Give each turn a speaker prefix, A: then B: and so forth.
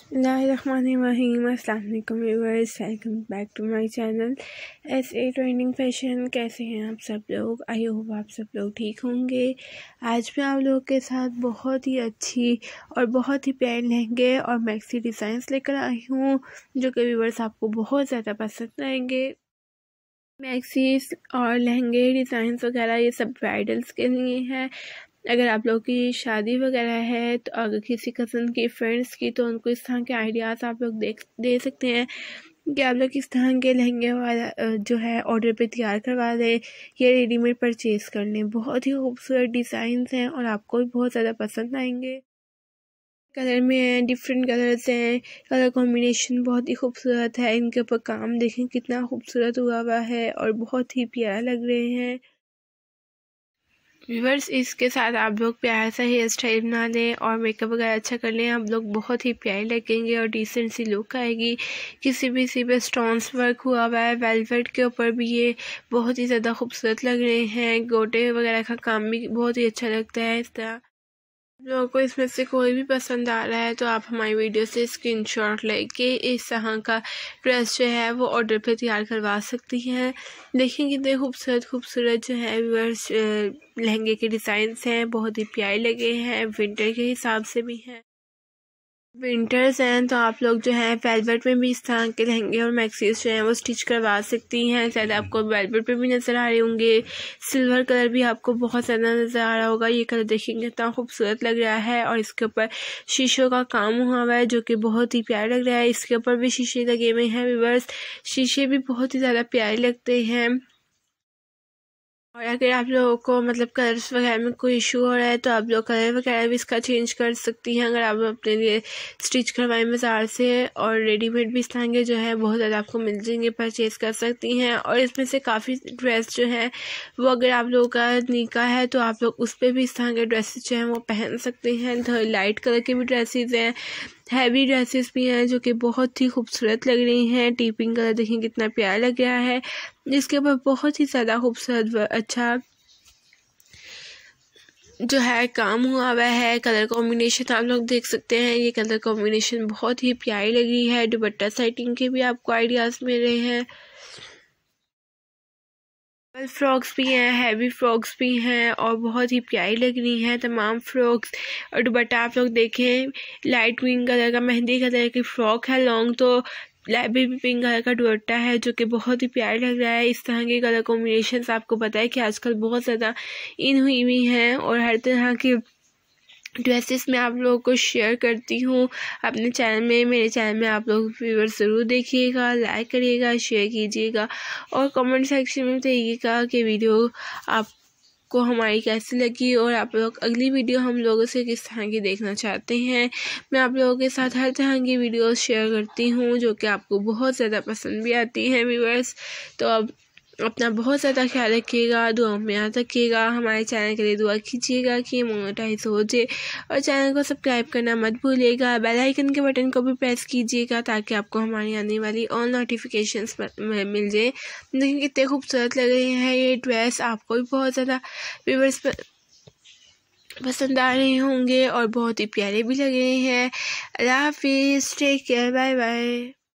A: अस्सलाम वालेकुम viewers. Welcome back to my channel S A trending fashion कैसे हैं आप सब लोग आई होप आप सब लोग ठीक होंगे आज मैं आप लोगों के साथ बहुत ही अच्छी और बहुत ही प्यारे लहंगे और मैक्सी डिज़ाइंस लेकर आई हूँ जो कि व्यूवर्स आपको बहुत ज़्यादा पसंद आएंगे मैक्सीस और लहंगे डिज़ाइंस वगैरह ये सब ब्राइडल्स के लिए हैं अगर आप लोग की शादी वगैरह है तो अगर किसी कज़न की फ्रेंड्स की तो उनको इस तरह के आइडियाज़ आप लोग देख दे सकते हैं कि आप लोग किस तरह के लहंगे वाला जो है ऑर्डर पे तैयार करवा लें या रेडीमेड परचेज़ कर लें बहुत ही खूबसूरत डिज़ाइंस हैं और आपको भी बहुत ज़्यादा पसंद आएंगे कलर में हैं डिफरेंट कलर्स हैं कलर कॉम्बिनेशन बहुत ही खूबसूरत है इनके ऊपर काम देखें कितना खूबसूरत हुआ हुआ है और बहुत ही प्यारा लग रहे हैं व्यूवर्स इसके साथ आप लोग प्यार सा हेयर स्टाइल बना लें और मेकअप वगैरह अच्छा कर लें आप लोग बहुत ही प्यारे लगेंगे और डिसेंट सी लुक आएगी किसी भी सी पे स्टोन्स वर्क हुआ हुआ है वेलवेट के ऊपर भी ये बहुत ही ज़्यादा खूबसूरत लग रहे हैं गोटे वगैरह का काम भी बहुत ही अच्छा लगता है इस तरह जो आपको इसमें से कोई भी पसंद आ रहा है तो आप हमारी वीडियो से स्क्रीनशॉट लेके इस तरह का ड्रेस जो है वो ऑर्डर पे तैयार करवा सकती हैं देखें कितने खूबसूरत खूबसूरत जो है व्यूअर्स लहंगे के डिज़ाइंस हैं बहुत ही प्यारे लगे हैं विंटर के हिसाब से भी हैं विंटर्स हैं तो आप लोग जो है वेलवेट में भी इस तरह के लहंगे और मैक्सीज जो हैं वो स्टिच करवा सकती हैं शायद आपको वेलवेट पे भी नज़र आ रहे होंगे सिल्वर कलर भी आपको बहुत ज़्यादा नज़र आ रहा होगा ये कलर देखेंगे इतना तो खूबसूरत लग रहा है और इसके ऊपर शीशों का काम हुआ हुआ है जो कि बहुत ही प्यारा लग रहा है इसके ऊपर भी शीशे लगे हुए हैं विवर्स शीशे भी बहुत ही ज़्यादा प्यारे लगते हैं और अगर आप लोगों को मतलब कलर्स वगैरह में कोई इशू हो रहा है तो आप लोग कलर वगैरह भी इसका चेंज कर सकती हैं अगर आप अपने लिए स्टिच करवाएं बाज़ार से और रेडीमेड भी स्थानीय जो है बहुत ज़्यादा आपको मिल जाएंगे परचेज़ कर सकती हैं और इसमें से काफ़ी ड्रेस जो है वो अगर आप लोगों का नीका है तो आप लोग उस पर भी इस के ड्रेसेज जो हैं वो पहन सकते हैं लाइट कलर के भी ड्रेसेज हैं हैवी ड्रेसेस भी हैं जो कि बहुत ही खूबसूरत लग रही हैं टीपिंग कलर देखें कितना प्यारा लग रहा है इसके ऊपर बहुत ही ज़्यादा खूबसूरत अच्छा जो है काम हुआ हुआ है कलर कॉम्बिनेशन आप लोग देख सकते हैं ये कलर कॉम्बिनेशन बहुत ही प्यारी लग रही है दुपट्टा सेटिंग के भी आपको आइडियाज़ मिल रहे हैं पर्पल फ्रॉक्स भी हैं हैवी फ्रॉक्स भी हैं और बहुत ही प्यारी लग रही हैं तमाम फ्रॉक्स और दुबट्टा आप लोग देखें लाइट पिंक कलर का मेहंदी कलर की फ़्रॉक है लॉन्ग तो भी पिंक कलर का दुबट्टा है जो कि बहुत ही प्यारा लग रहा है इस तरह के कलर कॉम्बिनेशन आपको पता है कि आजकल बहुत ज़्यादा इन हुई हुई हैं और हर तरह की ड्रेसेस मैं आप लोगों को शेयर करती हूँ अपने चैनल में मेरे चैनल में आप लोग फीवर ज़रूर देखिएगा लाइक करिएगा शेयर कीजिएगा और कमेंट सेक्शन में बताइएगा कि वीडियो आपको हमारी कैसी लगी और आप लोग अगली वीडियो हम लोगों से किस तरह की देखना चाहते हैं मैं आप लोगों के साथ हर तरह की वीडियोस शेयर करती हूँ जो कि आपको बहुत ज़्यादा पसंद भी आती हैं व्यूवर्स तो अब अपना बहुत ज़्यादा ख्याल रखिएगा दुआ में याद रखिएगा हमारे चैनल के लिए दुआ कीजिएगा कि मोनोटाइज हो जाए और चैनल को सब्सक्राइब करना मत भूलिएगा बेल आइकन के बटन को भी प्रेस कीजिएगा ताकि आपको हमारी आने वाली ऑल नोटिफिकेशन मिल जाए देखिए कितने खूबसूरत लग रहे हैं ये ड्रेस आपको भी बहुत ज़्यादा व्यूवर्स पसंद आ रहे होंगे और बहुत ही प्यारे भी लग रहे हैं अल्लाह हाफिज़ टेक केयर बाय बाय